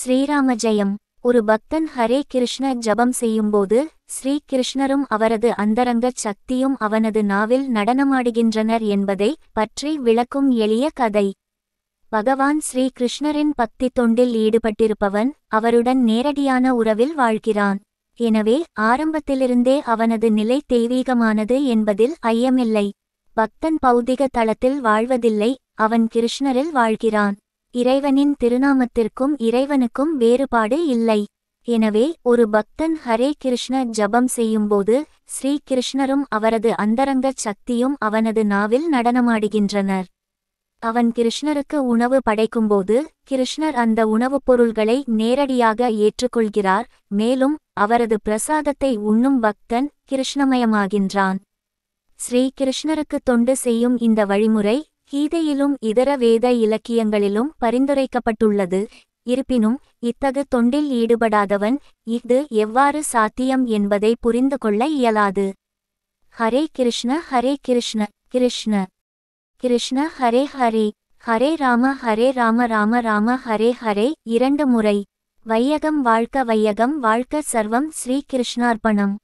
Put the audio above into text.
ஸ்ரீராம ஜெயம் ஒரு பக்தன் ஹரே கிருஷ்ண ஜபம் செய்யும்போது ஸ்ரீ கிருஷ்ணரும் அவரது அந்தரங்க சக்தியும் அவனது நாவில் நடனமாடுகின்றனர் என்பதை பற்றி விளக்கும் எளிய கதை பகவான் ஸ்ரீ கிருஷ்ணரின் பக்தி தொண்டில் ஈடுபட்டிருப்பவன் அவருடன் நேரடியான உறவில் வாழ்கிறான் எனவே ஆரம்பத்திலிருந்தே அவனது நிலை தெய்வீகமானது என்பதில் ஐயமில்லை பக்தன் பௌதிக தளத்தில் வாழ்வதில்லை அவன் கிருஷ்ணரில் வாழ்கிறான் இறைவனின் திருநாமத்திற்கும் இறைவனுக்கும் வேறுபாடு இல்லை எனவே ஒரு பக்தன் ஹரே கிருஷ்ண ஜபம் செய்யும்போது ஸ்ரீ கிருஷ்ணரும் அவரது அந்தரங்க சக்தியும் அவனது நாவில் நடனமாடுகின்றனர் அவன் கிருஷ்ணருக்கு உணவு படைக்கும்போது கிருஷ்ணர் அந்த உணவுப் பொருள்களை நேரடியாக ஏற்றுக்கொள்கிறார் மேலும் அவரது பிரசாதத்தை உண்ணும் பக்தன் கிருஷ்ணமயமாகின்றான் ஸ்ரீ தொண்டு செய்யும் இந்த வழிமுறை கீதையிலும் இதர வேத இலக்கியங்களிலும் பரிந்துரைக்கப்பட்டுள்ளது இருப்பினும் இத்தகு தொண்டில் ஈடுபடாதவன் இது எவ்வாறு சாத்தியம் என்பதை புரிந்து கொள்ள இயலாது ஹரே கிருஷ்ண ஹரே கிருஷ்ண கிருஷ்ண கிருஷ்ண ஹரே ஹரே ஹரே ராம ஹரே ராம ராம ராம ஹரே ஹரே இரண்டு முறை வையகம் வாழ்க்க வையகம் வாழ்க்க சர்வம் ஸ்ரீ கிருஷ்ணார்ப்பணம்